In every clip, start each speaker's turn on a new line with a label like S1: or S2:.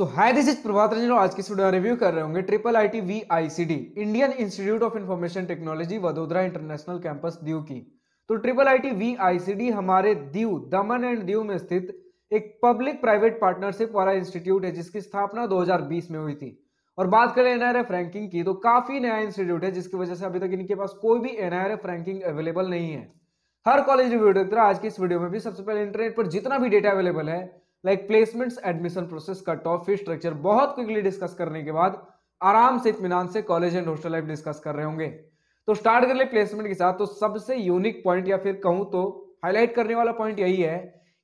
S1: so hi this is Prabhat Ranjan आज की video review कर रहे होंगे triple I T V I C D Indian institute of information technology Vadodara international campus Diu की तो triple I T V I C D हमारे Diu Daman and Diu में स्थित एक पब्लिक प्राइवेट पार्टनरशिप वाला इंस्टीट्यूट है जिसकी स्थापना 2020 में हुई थी और बात करें एनआरएफ रैंकिंग की तो काफी नया इंस्टीट्यूट है जिसकी वजह से अभी तक इनके पास कोई भी एनआरएफ रैंकिंग अवेलेबल नहीं है हर कॉलेज रिव्यू आज की इस वीडियो में भी सबसे पहले इंटरनेट पर जितना भी डेटा अवेलेबल है like placements admission process cut off fee structure बहुत क्विकली डिस्कस करने के बाद आराम से इतमान से college and hostel life discuss कर रहे होंगे तो स्टार्ट कर ले प्लेसमेंट के साथ तो सबसे यूनिक पॉइंट या फिर कहूं तो हाईलाइट करने वाला पॉइंट यही है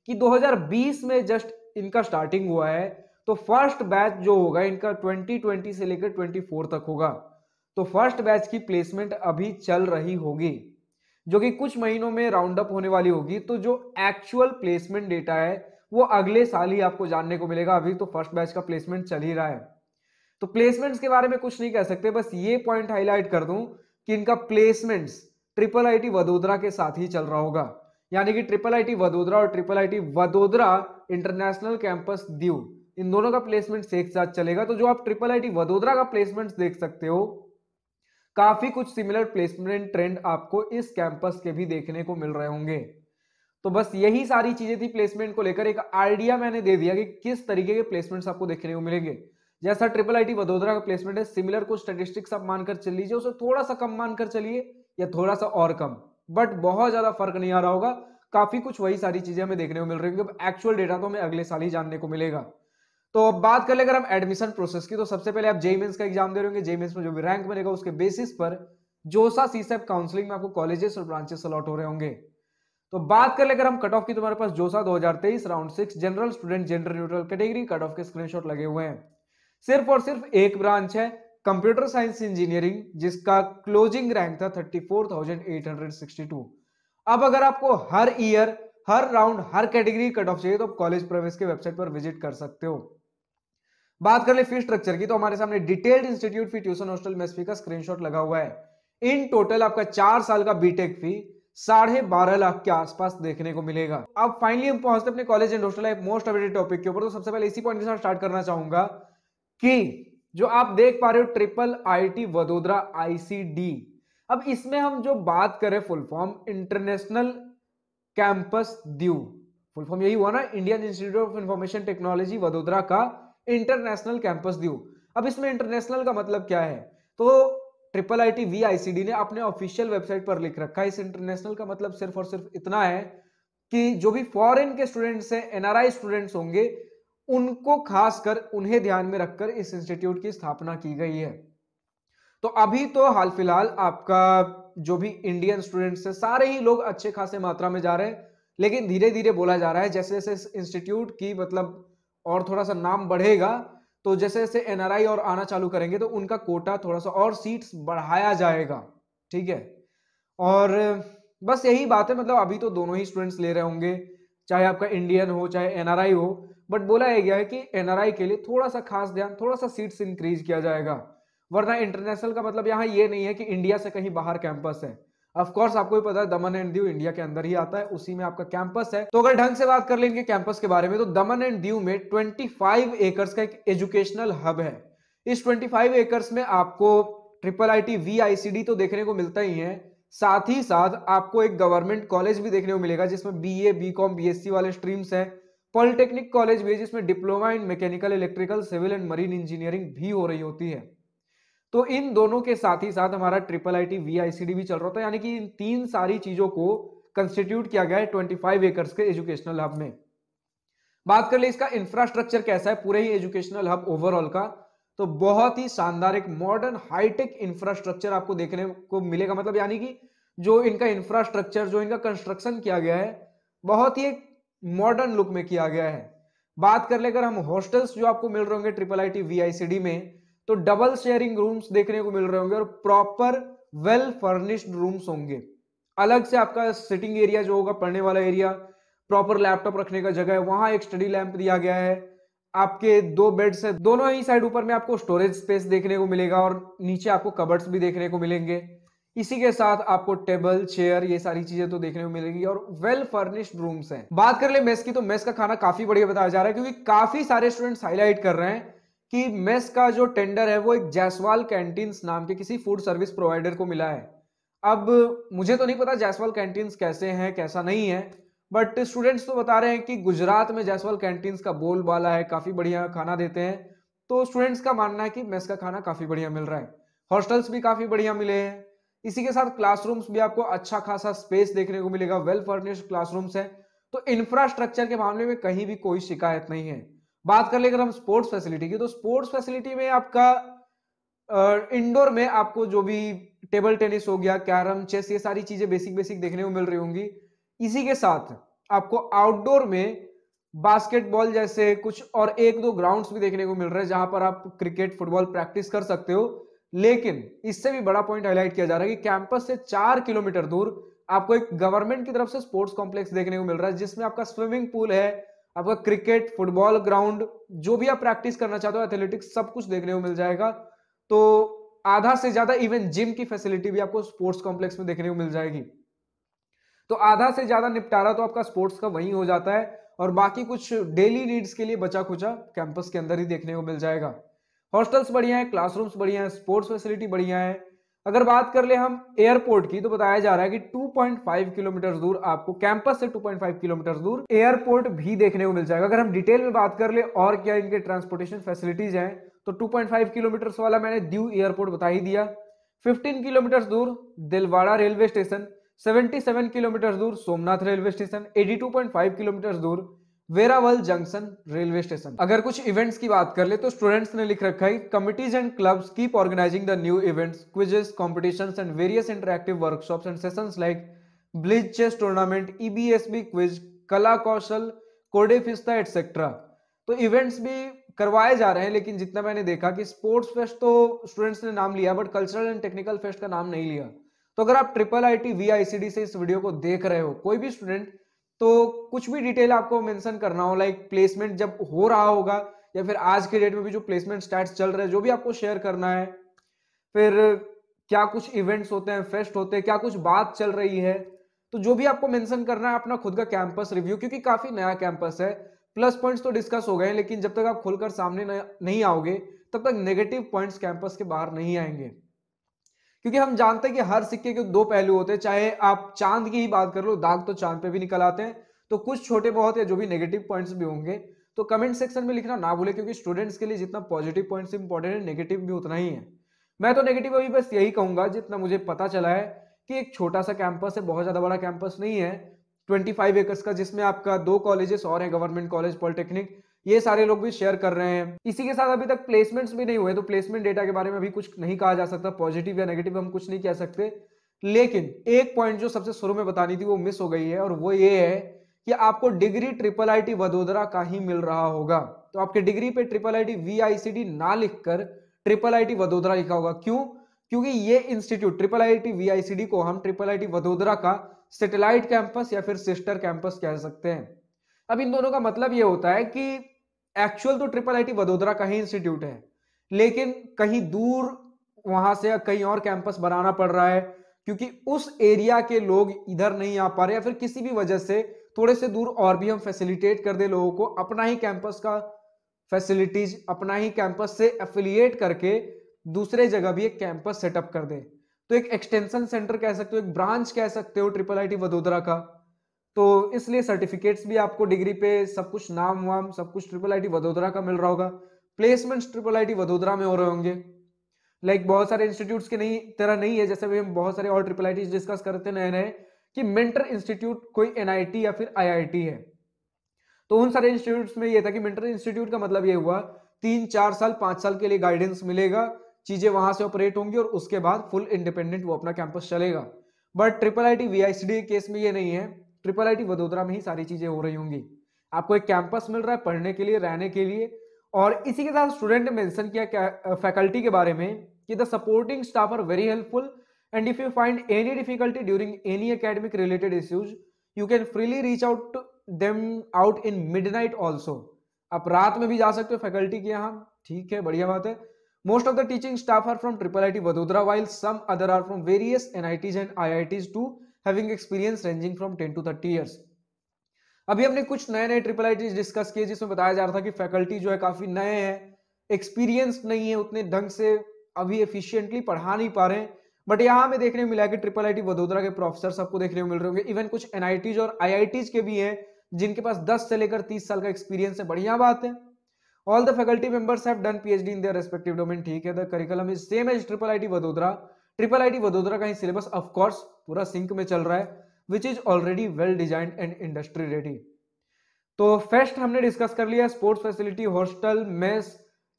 S1: कि 2020 में जस्ट इनका स्टार्टिंग हुआ है तो फर्स्ट बैच जो होगा इनका 2020 से लेकर 24 तक होगा तो फर्स्ट बैच की प्लेसमेंट अभी चल रही होगी जो कि कुछ महीनों में राउंड अप होने वाली होगी तो जो एक्चुअल प्लेसमेंट डेटा है वो अगले साल ही आपको जानने को मिलेगा अभी तो फर्स्ट बैच का प्लेसमेंट चल ही रहा है तो प्लेसमेंट्स के बारे में कुछ नहीं कह सकते बस ये पॉइंट हाईलाइट कर दूं कि इनका प्लेसमेंट्स ट्रिपल आईटी वडोदरा के साथ ही चल रहा होगा यानी कि ट्रिपल आईटी वडोदरा और triple IT Vadodara international campus Diu इन दोनों का प्लेसमेंट एक साथ चलेगा तो जो आप ट्रिपल आईटी वडोदरा का प्लेसमेंट देख सकते हो काफी कुछ सिमिलर प्लेसमेंट ट्रेंड आपको इस कैंपस के भी देखने को मिल रहे होंगे तो बस यही सारी चीजें थी प्लेसमेंट को लेकर एक आइडिया मैंने दे दिया कि किस तरीके के प्लेसमेंट्स आपको देखने को मिलेंगे जैसा ट्रिपल आई टी वडोदरा का प्लेसमेंट है सिमिलर को स्टेटिस्टिक्स आप मानकर चल लीजिए उसे थोड़ा सा कम मानकर चलिए या थोड़ा सा और कम बट बहुत ज्यादा फर्क नहीं आ रहा होगा काफी कुछ वही सारी चीजें हमें देखने को मिल रही है एक्चुअल डेटा तो हमें अगले साल ही जानने को मिलेगा तो अब बात कर ले अगर हम एडमिशन प्रोसेस की तो सबसे पहले आप जेईमेंस का एग्जाम दे रहे होंगे जेईमेंस में जो भी रैंक बनेगा उसके बेसिस पर जोसा सीसेप काउंसलिंग में आपको कॉलेजेस और ब्रांचेस अलॉट हो रहे होंगे तो बात कर लेकर हम कट ऑफ की तुम्हारे पास JoSAA 2023 round six general student gender neutral category cut off के स्क्रीनशॉट लगे हुए हैं सिर्फ और सिर्फ एक ब्रांच है कंप्यूटर साइंस इंजीनियरिंग जिसका क्लोजिंग रैंक था 34,862 अब अगर आपको हर ईयर हर राउंड हर कैटेगरी कट ऑफ चाहिए तो आप कॉलेज प्रवेश के वेबसाइट पर विजिट कर सकते हो बात कर ले फी स्ट्रक्चर की तो हमारे सामने detailed institute fee tuition hostel mess fee का स्क्रीनशॉट लगा हुआ है इन टोटल आपका चार साल का बीटेक फी साढ़े बारह लाख के आसपास देखने को मिलेगा अब फाइनली हम पहुंचते अपने college and hostel life most updated topic के ऊपर तो सबसे पहले इसी पॉइंट के साथ स्टार्ट करना चाहूंगा कि जो आप देख पा रहे हो ट्रिपल आईटी वडोदरा आईसीडी अब इसमें हम जो बात करें full form international campus Diu full form यही हुआ ना Indian institute of information technology Vadodara का इंटरनेशनल कैंपस दीव अब इसमें इंटरनेशनल का मतलब क्या है तो triple I T V I C D ने अपने ऑफिशियल वेबसाइट पर लिख रखा है इस इंटरनेशनल का मतलब सिर्फ और सिर्फ इतना है कि जो भी फॉरेन के स्टूडेंट्स हैं एनआरआई स्टूडेंट्स होंगे उनको खासकर उन्हें ध्यान में रखकर इस इंस्टीट्यूट की स्थापना की गई है तो अभी तो हाल फिलहाल आपका जो भी इंडियन स्टूडेंट्स हैं सारे ही लोग अच्छे खासे मात्रा में जा रहे हैं लेकिन धीरे धीरे बोला जा रहा है जैसे जैसे इस इंस्टीट्यूट की मतलब और थोड़ा सा नाम बढ़ेगा तो जैसे जैसे एनआरआई और आना चालू करेंगे तो उनका कोटा थोड़ा सा और सीट्स बढ़ाया जाएगा ठीक है और बस यही बात है मतलब अभी तो दोनों ही स्टूडेंट्स ले रहे होंगे चाहे आपका इंडियन हो चाहे एनआरआई हो बट बोला यह गया है कि एनआरआई के लिए थोड़ा सा खास ध्यान थोड़ा सा सीट्स इंक्रीज किया जाएगा वरना इंटरनेशनल का मतलब यहाँ ये नहीं है कि इंडिया से कहीं बाहर कैंपस है ऑफकोर्स आपको भी पता है दमन एंड दीव इंडिया के अंदर ही आता है उसी में आपका कैंपस है तो अगर ढंग से बात कर लेंगे कैंपस के बारे में तो दमन एंड दीव में 25 एकर्स का एक एजुकेशनल हब है इस 25 एकर्स में आपको triple I T V I C D तो देखने को मिलता ही है साथ ही साथ आपको एक गवर्नमेंट कॉलेज भी देखने को मिलेगा जिसमें B A B com B S C वाले स्ट्रीम्स है पॉलिटेक्निक कॉलेज भी है जिसमें diploma in mechanical electrical civil and marine engineering भी हो रही होती है तो इन दोनों के साथ ही साथ हमारा triple I T V I भी चल रहा था यानी कि इन तीन सारी चीजों को कंस्टिट्यूट किया गया है ट्वेंटी फाइव एकर्स के एजुकेशनल हब में बात कर ले इसका इंफ्रास्ट्रक्चर कैसा है पूरे ही एजुकेशनल हब ओवरऑल का तो बहुत ही शानदार एक मॉडर्न हाईटेक इंफ्रास्ट्रक्चर आपको देखने को मिलेगा मतलब यानी कि जो इनका इंफ्रास्ट्रक्चर जो इनका कंस्ट्रक्शन किया गया है बहुत ही एक मॉडर्न लुक में किया गया है बात कर लेकर हम हॉस्टल्स जो आपको मिल रहे होंगे triple I T V I C D में तो डबल शेयरिंग रूम्स देखने को मिल रहे होंगे और प्रॉपर वेल फर्निश्ड रूम्स होंगे अलग से आपका सिटिंग एरिया जो होगा पढ़ने वाला एरिया प्रॉपर लैपटॉप रखने का जगह है वहां एक स्टडी लैंप दिया गया है आपके दो बेड्स है दोनों ही साइड ऊपर में आपको स्टोरेज स्पेस देखने को मिलेगा और नीचे आपको कबर्ड्स भी देखने को मिलेंगे इसी के साथ आपको टेबल चेयर ये सारी चीजें तो देखने को मिलेगी और वेल फर्निश्ड रूम्स हैं बात कर ले मेस की तो मेस का खाना काफी बढ़िया बताया जा रहा है क्योंकि काफी सारे स्टूडेंट्स हाईलाइट कर रहे हैं कि मेस का जो टेंडर है वो एक जायसवाल कैंटीन नाम के किसी फूड सर्विस प्रोवाइडर को मिला है अब मुझे तो नहीं पता जैसवाल कैंटीन कैसे हैं कैसा नहीं है बट स्टूडेंट्स तो बता रहे हैं कि गुजरात में जैसवाल कैंटीन्स का बोलबाला है काफ़ी बढ़िया खाना देते हैं तो स्टूडेंट्स का मानना है कि मेस का खाना काफ़ी बढ़िया मिल रहा है हॉस्टल्स भी काफ़ी बढ़िया मिले हैं इसी के साथ क्लासरूम्स भी आपको अच्छा खासा स्पेस देखने को मिलेगा वेल फर्निश्ड क्लासरूम्स है तो इंफ्रास्ट्रक्चर के मामले में कहीं भी कोई शिकायत नहीं है बात कर अगर हम स्पोर्ट्स फैसिलिटी की तो स्पोर्ट्स फैसिलिटी में आपका इंडोर में आपको जो भी टेबल टेनिस हो गया कैरम चेस ये सारी चीजें बेसिक बेसिक देखने को मिल रही होंगी इसी के साथ आपको आउटडोर में बास्केटबॉल जैसे कुछ और एक दो ग्राउंड्स भी देखने को मिल रहे हैं जहां पर आप क्रिकेट फुटबॉल प्रैक्टिस कर सकते हो लेकिन इससे भी बड़ा पॉइंट हाईलाइट किया जा रहा है कि कैंपस से चार किलोमीटर दूर आपको एक गवर्नमेंट की तरफ से स्पोर्ट्स कॉम्प्लेक्स देखने को मिल रहा है जिसमें आपका स्विमिंग पूल है आपका क्रिकेट फुटबॉल ग्राउंड जो भी आप प्रैक्टिस करना चाहते हो एथलेटिक्स सब कुछ देखने को मिल जाएगा तो आधा से ज्यादा इवन जिम की फैसिलिटी भी आपको स्पोर्ट्स कॉम्प्लेक्स में देखने को मिल जाएगी तो आधा से ज्यादा निपटारा तो आपका स्पोर्ट्स का वहीं हो जाता है और बाकी कुछ डेली नीड्स के लिए बचा खुचा कैंपस के अंदर ही देखने को मिल जाएगा हॉस्टल्स बढ़िया है क्लासरूम्स बढ़िया है स्पोर्ट्स फैसिलिटी बढ़िया है अगर बात कर ले हम एयरपोर्ट की तो बताया जा रहा है कि 2.5 किलोमीटर दूर आपको कैंपस से 2.5 किलोमीटर दूर एयरपोर्ट भी देखने को मिल जाएगा अगर हम डिटेल में बात कर ले और क्या इनके ट्रांसपोर्टेशन फैसिलिटीज हैं तो 2.5 किलोमीटर वाला मैंने दीव एयरपोर्ट बता ही दिया 15 किलोमीटर दूर दिलवाड़ा रेलवे स्टेशन 77 किलोमीटर दूर सोमनाथ रेलवे स्टेशन 82.5 किलोमीटर दूर वेरावल जंक्शन रेलवे स्टेशन अगर कुछ इवेंट्स की बात कर ले तो स्टूडेंट्स ने लिख रखा है committees and clubs keep organising the new events quizzes competition and various interactive workshop and session like blitz chess tournament E B S B quiz कला कौशल कोडे फिस्ता एटसेट्रा तो इवेंट्स भी करवाए जा रहे हैं लेकिन जितना मैंने देखा कि स्पोर्ट्स फेस्ट तो स्टूडेंट्स ने नाम लिया but cultural and technical fest का नाम नहीं लिया तो अगर आप triple I T V I C D से इस वीडियो को देख रहे हो कोई भी स्टूडेंट तो कुछ भी डिटेल आपको मेंशन करना हो लाइक प्लेसमेंट जब हो रहा होगा या फिर आज के डेट में भी जो प्लेसमेंट स्टैट्स चल रहे हैं जो भी आपको शेयर करना है फिर क्या कुछ इवेंट्स होते हैं फेस्ट होते हैं क्या कुछ बात चल रही है तो जो भी आपको मेंशन करना है अपना खुद का कैंपस रिव्यू क्योंकि काफी नया कैंपस है प्लस पॉइंट्स तो डिस्कस हो गए लेकिन जब तक आप खुलकर सामने नहीं आओगे तब तक नेगेटिव पॉइंट्स कैंपस के बाहर नहीं आएंगे क्योंकि हम जानते हैं कि हर सिक्के के दो पहलू होते हैं चाहे आप चांद की ही बात कर लो दाग तो चांद पे भी निकल आते हैं तो कुछ छोटे बहुत या जो भी नेगेटिव पॉइंट्स भी होंगे तो कमेंट सेक्शन में लिखना ना भूले क्योंकि स्टूडेंट्स के लिए जितना पॉजिटिव पॉइंट्स इंपॉर्टेंट है नेगेटिव भी उतना ही है मैं तो नेगेटिव अभी बस यही कहूंगा जितना मुझे पता चला है कि एक छोटा सा कैंपस है बहुत ज़्यादा बड़ा कैंपस नहीं है ट्वेंटी फाइव एकर्स का जिसमें आपका दो कॉलेजेस और है गवर्नमेंट कॉलेज पॉलिटेक्निक ये सारे लोग भी शेयर कर रहे हैं इसी के साथ अभी तक प्लेसमेंट्स भी नहीं हुए तो प्लेसमेंट डेटा के बारे में अभी कुछ नहीं कहा जा सकता पॉजिटिव या नेगेटिव हम कुछ नहीं कह सकते लेकिन एक पॉइंट जो सबसे शुरू में बतानी थी वो मिस हो गई है और वो ये है कि आपको degree triple I T Vadodara का ही मिल रहा होगा तो आपके डिग्री पे triple I I T V C D ना लिखकर ट्रिपल आई टी वडोदरा लिखा होगा क्यों क्योंकि ये institute triple I I T V C D को हम ट्रिपल आई टी वडोदरा का सेटेलाइट कैंपस या फिर सिस्टर कैंपस कह सकते हैं अब इन दोनों का मतलब ये होता है कि एक्चुअल तो ट्रिपल आईटी वडोदरा का ही इंस्टीट्यूट है लेकिन कहीं दूर वहां से या कहीं और कैंपस बनाना पड़ रहा है क्योंकि उस एरिया के लोग इधर नहीं आ पा रहे या फिर किसी भी वजह से थोड़े से दूर और भी हम फैसिलिटेट कर दे लोगों को अपना ही कैंपस का फैसिलिटीज अपना ही कैंपस से एफिलिएट करके दूसरे जगह भी एक कैंपस सेटअप कर दे तो एक एक्सटेंशन सेंटर कह सकते हो एक ब्रांच कह सकते हो ट्रिपल आईटी वडोदरा का तो इसलिए सर्टिफिकेट्स भी आपको डिग्री पे सब कुछ नाम वाम सब कुछ ट्रिपल आई वडोदरा का मिल रहा होगा प्लेसमेंट्स ट्रिपल आई वडोदरा में हो रहे होंगे लाइक like बहुत सारे इंस्टीट्यूट्स के नहीं तरह नहीं है जैसे भी हम बहुत सारे और ट्रिपल आई डिस्कस करते नए नए कि मेंटर इंस्टीट्यूट कोई एनआईटी या फिर आईआईटी है तो उन सारे इंस्टीट्यूट में यह था कि मेंटर इंस्टीट्यूट का मतलब ये हुआ तीन चार साल पांच साल के लिए गाइडेंस मिलेगा चीजें वहां से ऑपरेट होंगी और उसके बाद फुल इंडिपेंडेंट वो अपना कैंपस चलेगा but triple I T case में ये नहीं है ट्रिपल आई टी वडोदरा में ही सारी चीजें हो रही होंगी आपको एक कैंपस मिल रहा है पढ़ने के लिए रहने के लिए और इसी के साथ स्टूडेंट ने मेंशन किया फैकल्टी के बारे में कि the supporting staff are very helpful and if you find any difficulty during any academic related issues you can freely reach out them out in mid night also आप रात में भी जा सकते हो फैकल्टी के यहाँ ठीक है बढ़िया बात है most of the teaching staff are from triple I T Vadodara while some other are from various Ts and Ts to having experience ranging from ten to thirty years अभी हमने कुछ नए नए ट्रिपल आई डिस्कस किए जिसमें बताया जा रहा था कि फैकल्टी जो है काफी नए हैं एक्सपीरियंस नहीं है उतने ढंग से अभी एफिशिएंटली पढ़ा नहीं पा रहे हैं बट यहाँ हमें देखने को मिला है कि ट्रिपल आई टी वडोदरा के प्रोफेसर सबको देखने को मिल रहे होंगे इवन कुछ एनआईटीज और आईआईटीज के भी हैं जिनके पास 10 से लेकर 30 साल का एक्सपीरियंस है बढ़िया बात है all the faculty members have done PhD in their respective domain ठीक है the curriculum is same as triple I T Vadodara triple IT Vadodara का ही सिलेबस ऑफकोर्स पूरा सिंक में चल रहा है which is already well designed and industry ready तो फर्स्ट हमने डिस्कस कर लिया sports facility hostel mess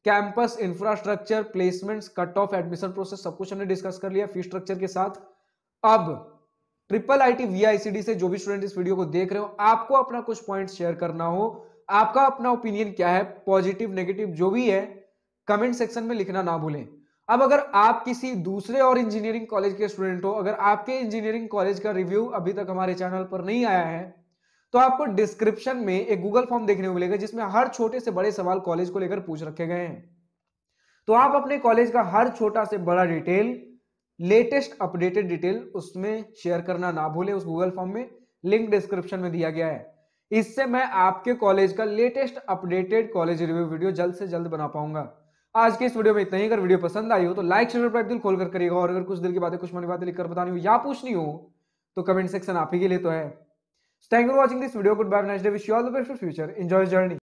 S1: campus infrastructure placements cut off admission process सब कुछ हमने डिस्कस कर लिया फी स्ट्रक्चर के साथ अब ट्रिपल आईटी वीआईसीडी से जो भी स्टूडेंट इस वीडियो को देख रहे हो आपको अपना कुछ पॉइंट शेयर करना हो आपका अपना ओपिनियन क्या है पॉजिटिव नेगेटिव जो भी है कमेंट सेक्शन में लिखना ना भूलें अब अगर आप किसी दूसरे और इंजीनियरिंग कॉलेज के स्टूडेंट हो अगर आपके इंजीनियरिंग कॉलेज का रिव्यू अभी तक हमारे चैनल पर नहीं आया है तो आपको डिस्क्रिप्शन में एक गूगल फॉर्म देखने को मिलेगा जिसमें हर छोटे से बड़े सवाल कॉलेज को लेकर पूछ रखे गए हैं तो आप अपने कॉलेज का हर छोटा से बड़ा डिटेल लेटेस्ट अपडेटेड डिटेल उसमें शेयर करना ना भूले उस गूगल फॉर्म में लिंक डिस्क्रिप्शन में दिया गया है इससे मैं आपके कॉलेज का latest updated college review video जल्द से जल्द बना पाऊंगा आज के इस वीडियो में इतना ही अगर वीडियो पसंद आई हो तो लाइक शेयर पर दिल खोल कर करिएगा और अगर कुछ दिल की बातें कुछ मनी बातें लिखकर बतानी हो या पूछनी हो तो कमेंट सेक्शन आप ही के लिए तो है thank for watching this video good bye next day wish you all the best for future enjoy journey